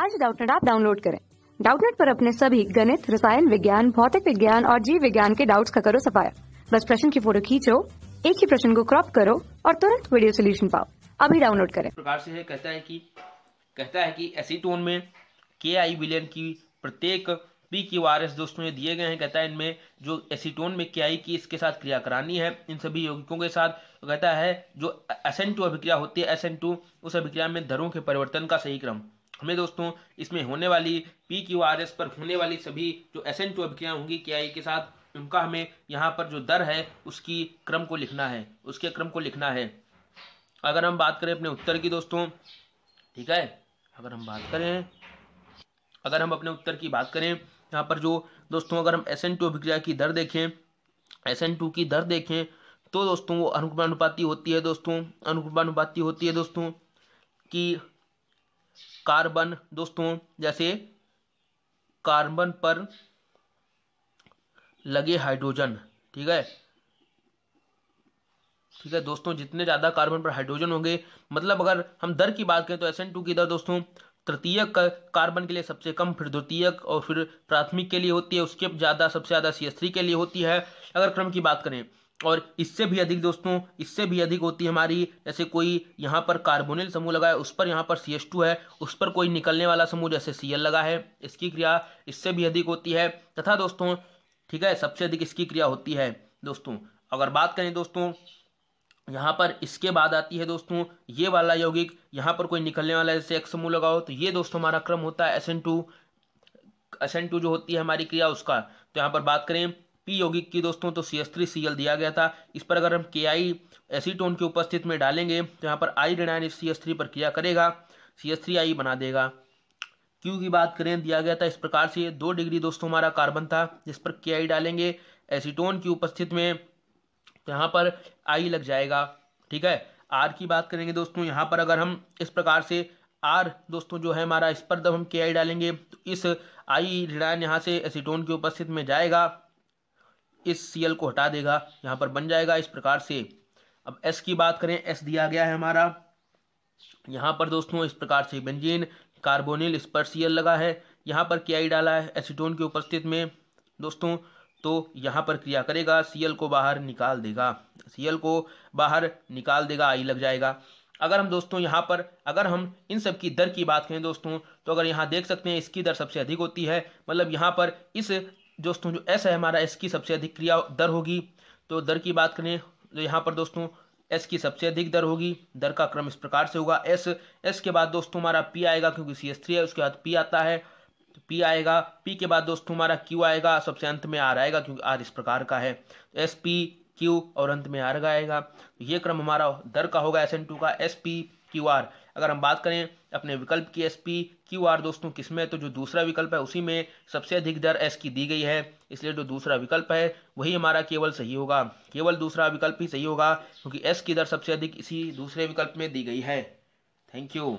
आज डाउटनेट आप डाउनलोड करें डाउटनेट पर अपने सभी गणित रसायन विज्ञान भौतिक विज्ञान और जीव विज्ञान के डाउट्स का करो सफाया बस प्रश्न की फोटो खींचो एक ही प्रश्न को क्रॉप करो और तुरंत वीडियो सोल्यूशन पाओ अभी डाउनलोड करें प्रकार से है कहता है कि कहता है कि एसीटोन में के आई विलियन की प्रत्येक पी की वार एस दोस्तों दिए गए हैं कहता है इनमें जो एसीटोन में के आई की इसके साथ क्रिया करानी है इन सभी यौगिकों के साथ कहता है जो एस एन टू अभिक्रिया होती है एस एन टू उस अभिक्रिया में धरों के परिवर्तन का सही क्रम हमें दोस्तों इसमें होने वाली पी क्यू आर एस पर होने वाली सभी जो एस एन टू अभिक्रियाएँ होंगी क्या के साथ उनका हमें यहाँ पर जो दर है उसकी क्रम को लिखना है उसके क्रम को लिखना है अगर हम बात करें अपने उत्तर की दोस्तों ठीक है अगर हम बात करें अगर हम अपने उत्तर की बात करें यहाँ पर जो दोस्तों अगर हम एस एन टू अभिक्रिया की दर देखें एस एन टू की दर देखें तो दोस्तों वो अनुक्रमानुपाती होती है दोस्तों अनुक्रमानुपाती होती है दोस्तों कि कार्बन दोस्तों जैसे कार्बन पर लगे हाइड्रोजन ठीक है ठीक है दोस्तों जितने ज़्यादा कार्बन पर हाइड्रोजन होंगे मतलब अगर हम दर की बात करें तो एस एन टू की दर दोस्तों तृतीय कार्बन के लिए सबसे कम फिर द्वितीय और फिर प्राथमिक के लिए होती है उसके ज़्यादा सबसे ज़्यादा सी एस थ्री के लिए होती है अगर क्रम की बात करें और इससे भी अधिक दोस्तों इससे भी अधिक होती है हमारी जैसे कोई यहाँ पर कार्बोनिल समूह लगा है उस पर यहाँ पर सी एस टू है उस पर कोई निकलने वाला समूह जैसे सी एल लगा है इसकी क्रिया इससे भी अधिक होती है तथा दोस्तों ठीक है सबसे अधिक इसकी क्रिया होती है दोस्तों अगर बात करें दोस्तों यहाँ पर इसके बाद आती है दोस्तों ये वाला यौगिक यहाँ पर कोई निकलने वाला जैसे एक समूह लगाओ तो ये दोस्तों हमारा क्रम होता है S N two S N two जो होती है हमारी क्रिया उसका तो यहाँ पर बात करें पी यौगिक की दोस्तों तो C S three C L दिया गया था इस पर अगर हम के आई एसीटोन की उपस्थित में डालेंगे तो यहाँ पर आई ऋणायन सी एस थ्री पर क्रिया करेगा सी एस थ्री आई बना देगा क्यू की बात करें दिया गया था इस प्रकार से दो डिग्री दोस्तों हमारा कार्बन था जिस पर के आई डालेंगे एसीटोन की उपस्थित में तो यहाँ पर आई लग जाएगा ठीक है आर की बात करेंगे दोस्तों यहाँ पर अगर हम इस प्रकार से आर दोस्तों जो है हमारा इस पर जब हम के आई डालेंगे तो इस आई ऋणायन यहाँ से एसीटोन की उपस्थित में जाएगा इस सी एल को हटा देगा यहाँ पर बन जाएगा इस प्रकार से अब एस की बात करें एस दिया गया है हमारा यहाँ पर दोस्तों इस प्रकार से बेंजीन कार्बोनिल इस पर सी एल लगा है यहाँ पर के आई डाला है एसीटोन की उपस्थित में दोस्तों तो यहाँ पर क्रिया करेगा सीएल को बाहर निकाल देगा सीएल को बाहर निकाल देगा आई लग जाएगा अगर हम दोस्तों यहाँ पर अगर हम इन सब की दर की बात करें दोस्तों तो अगर यहाँ देख सकते हैं इसकी दर सबसे अधिक होती है मतलब यहाँ पर इस दोस्तों जो एस है हमारा एस की सबसे अधिक क्रिया दर होगी तो दर की बात करें तो यहाँ पर दोस्तों एस की सबसे अधिक दर होगी दर का क्रम इस प्रकार से होगा एस एस के बाद दोस्तों हमारा पी आएगा क्योंकि सी एस थ्री है उसके बाद पी आता है तो पी आएगा पी के बाद दोस्तों हमारा क्यू आएगा सबसे अंत में आर आएगा क्योंकि आर इस प्रकार का है तो एस पी क्यू और अंत में आर आएगा तो ये क्रम हमारा दर का होगा एस एन टू का एस पी क्यू आर अगर हम बात करें अपने विकल्प की एस पी क्यू आर दोस्तों किसमें तो जो दूसरा विकल्प है उसी में सबसे अधिक दर एस की दी गई है इसलिए जो दूसरा विकल्प है वही हमारा केवल सही होगा केवल दूसरा विकल्प ही सही होगा क्योंकि एस की दर सबसे अधिक इसी दूसरे विकल्प में दी गई है थैंक यू